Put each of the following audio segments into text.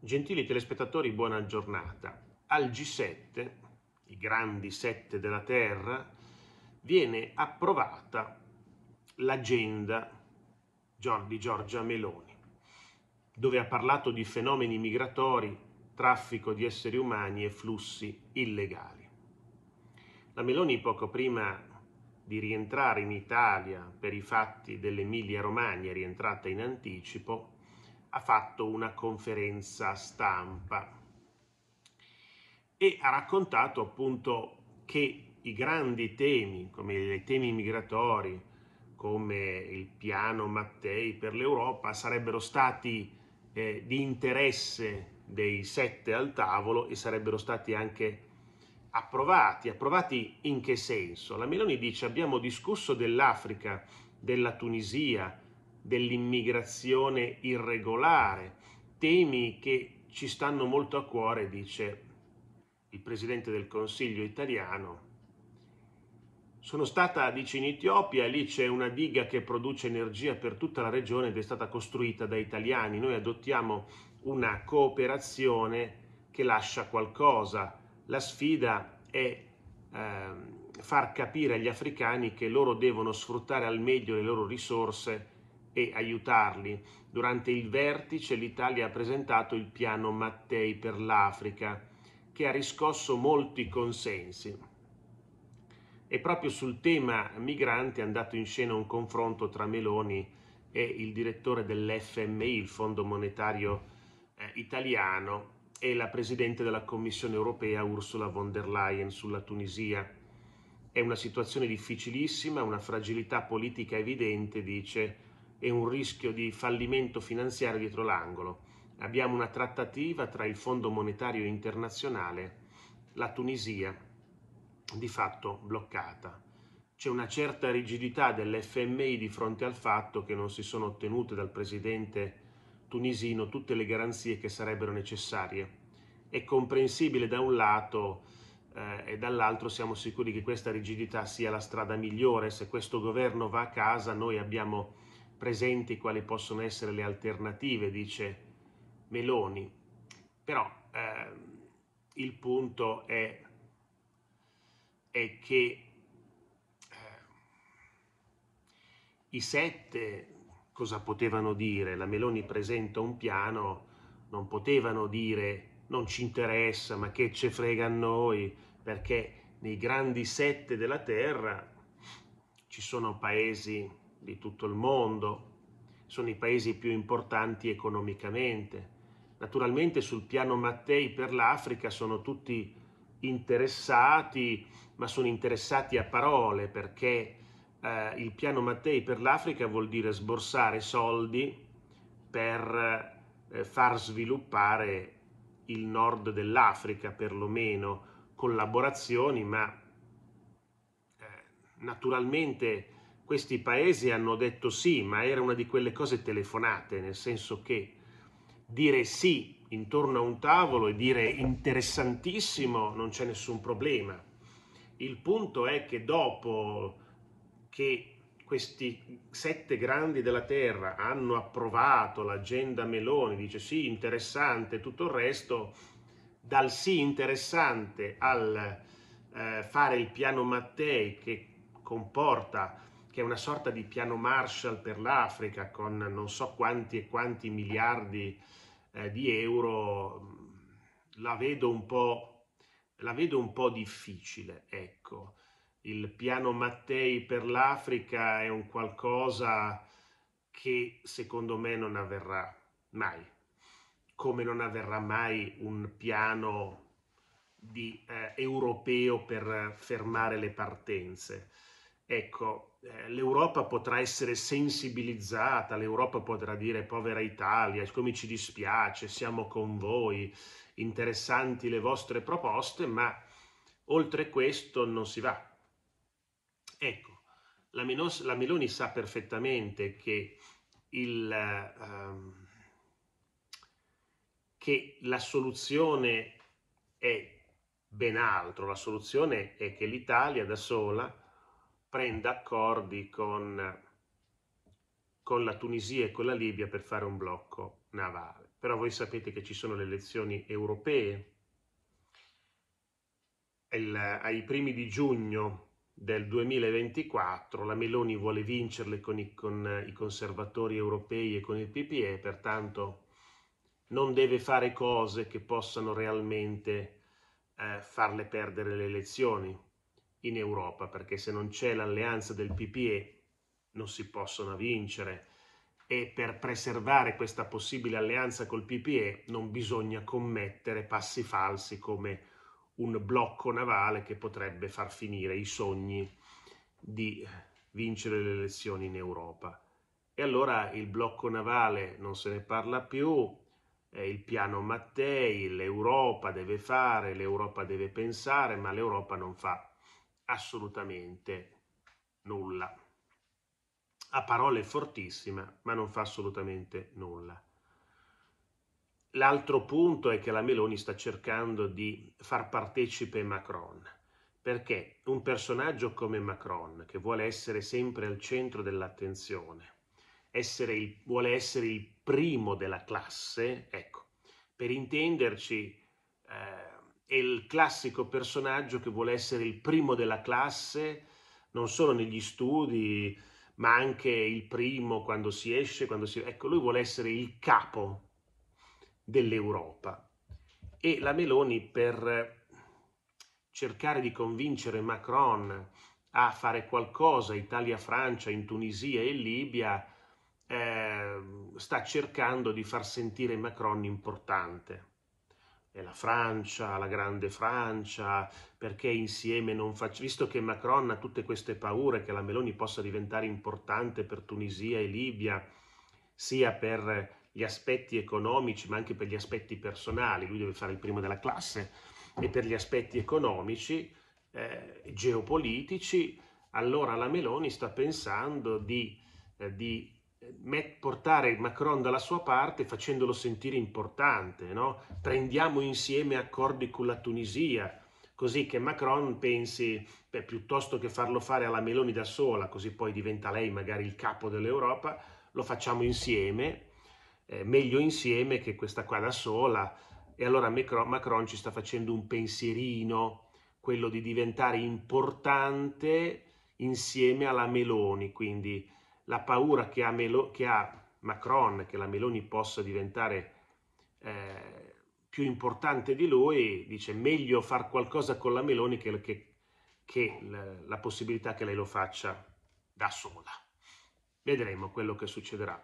Gentili telespettatori, buona giornata. Al G7, i grandi sette della Terra, viene approvata l'agenda di Giorgia Meloni, dove ha parlato di fenomeni migratori, traffico di esseri umani e flussi illegali. La Meloni poco prima di rientrare in Italia per i fatti dell'Emilia Romagna, rientrata in anticipo, ha fatto una conferenza stampa e ha raccontato appunto che i grandi temi, come i temi migratori, come il piano Mattei per l'Europa, sarebbero stati eh, di interesse dei sette al tavolo e sarebbero stati anche approvati. Approvati in che senso? La Meloni dice abbiamo discusso dell'Africa, della Tunisia, dell'immigrazione irregolare, temi che ci stanno molto a cuore, dice il Presidente del Consiglio italiano. Sono stata, dice, in Etiopia, lì c'è una diga che produce energia per tutta la regione ed è stata costruita da italiani. Noi adottiamo una cooperazione che lascia qualcosa. La sfida è eh, far capire agli africani che loro devono sfruttare al meglio le loro risorse e aiutarli. Durante il vertice l'Italia ha presentato il piano Mattei per l'Africa, che ha riscosso molti consensi. E proprio sul tema migranti è andato in scena un confronto tra Meloni e il direttore dell'FMI, il Fondo Monetario eh, Italiano, e la Presidente della Commissione Europea Ursula von der Leyen sulla Tunisia. È una situazione difficilissima, una fragilità politica evidente, dice e un rischio di fallimento finanziario dietro l'angolo. Abbiamo una trattativa tra il Fondo Monetario Internazionale, la Tunisia, di fatto bloccata. C'è una certa rigidità dell'FMI di fronte al fatto che non si sono ottenute dal presidente tunisino tutte le garanzie che sarebbero necessarie. È comprensibile da un lato eh, e dall'altro siamo sicuri che questa rigidità sia la strada migliore. Se questo governo va a casa noi abbiamo presenti quali possono essere le alternative, dice Meloni. Però eh, il punto è, è che eh, i sette cosa potevano dire? La Meloni presenta un piano, non potevano dire non ci interessa, ma che ce frega a noi, perché nei grandi sette della Terra ci sono paesi di tutto il mondo, sono i paesi più importanti economicamente. Naturalmente sul piano Mattei per l'Africa sono tutti interessati, ma sono interessati a parole perché eh, il piano Mattei per l'Africa vuol dire sborsare soldi per eh, far sviluppare il nord dell'Africa, perlomeno collaborazioni, ma eh, naturalmente questi paesi hanno detto sì, ma era una di quelle cose telefonate, nel senso che dire sì intorno a un tavolo e dire interessantissimo non c'è nessun problema. Il punto è che dopo che questi sette grandi della Terra hanno approvato l'agenda Meloni, dice sì, interessante, tutto il resto, dal sì interessante al eh, fare il piano Mattei che comporta che è una sorta di piano Marshall per l'Africa con non so quanti e quanti miliardi eh, di euro, mm, la vedo un po', la vedo un po' difficile, ecco. Il piano Mattei per l'Africa è un qualcosa che secondo me non avverrà mai, come non avverrà mai un piano di, eh, europeo per fermare le partenze. Ecco, eh, l'Europa potrà essere sensibilizzata, l'Europa potrà dire povera Italia, come ci dispiace, siamo con voi, interessanti le vostre proposte, ma oltre questo non si va. Ecco, la, Menos, la Meloni sa perfettamente che, il, ehm, che la soluzione è ben altro, la soluzione è che l'Italia da sola prenda accordi con, con la Tunisia e con la Libia per fare un blocco navale. Però voi sapete che ci sono le elezioni europee il, ai primi di giugno del 2024 la Meloni vuole vincerle con i, con i, conservatori europei e con il PPE, pertanto non deve fare cose che possano realmente eh, farle perdere le elezioni in Europa, perché se non c'è l'alleanza del PPE non si possono vincere e per preservare questa possibile alleanza col PPE non bisogna commettere passi falsi come un blocco navale che potrebbe far finire i sogni di vincere le elezioni in Europa. E allora il blocco navale non se ne parla più, il piano Mattei, l'Europa deve fare, l'Europa deve pensare, ma l'Europa non fa assolutamente nulla. A parole fortissima, ma non fa assolutamente nulla. L'altro punto è che la Meloni sta cercando di far partecipe Macron, perché un personaggio come Macron, che vuole essere sempre al centro dell'attenzione, essere vuole essere il primo della classe, ecco, per intenderci... Eh, è il classico personaggio che vuole essere il primo della classe, non solo negli studi, ma anche il primo quando si esce, quando si... Ecco, lui vuole essere il capo dell'Europa. E la Meloni, per cercare di convincere Macron a fare qualcosa, Italia-Francia, in Tunisia e in Libia, eh, sta cercando di far sentire Macron importante la Francia, la grande Francia, perché insieme non facciamo, Visto che Macron ha tutte queste paure che la Meloni possa diventare importante per Tunisia e Libia, sia per gli aspetti economici ma anche per gli aspetti personali, lui deve fare il primo della classe, e per gli aspetti economici, eh, geopolitici, allora la Meloni sta pensando di, eh, di portare Macron dalla sua parte facendolo sentire importante, no? prendiamo insieme accordi con la Tunisia, così che Macron pensi, beh, piuttosto che farlo fare alla Meloni da sola, così poi diventa lei magari il capo dell'Europa, lo facciamo insieme, eh, meglio insieme che questa qua da sola, e allora Macron, ci sta facendo un pensierino, quello di diventare importante insieme alla Meloni, quindi la paura che ha, Melo, che ha Macron, che la Meloni possa diventare eh, più importante di lui, dice meglio far qualcosa con la Meloni che, che, che la, la possibilità che lei lo faccia da sola. Vedremo quello che succederà.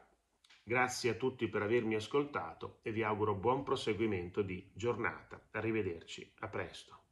Grazie a tutti per avermi ascoltato e vi auguro buon proseguimento di giornata. Arrivederci, a presto.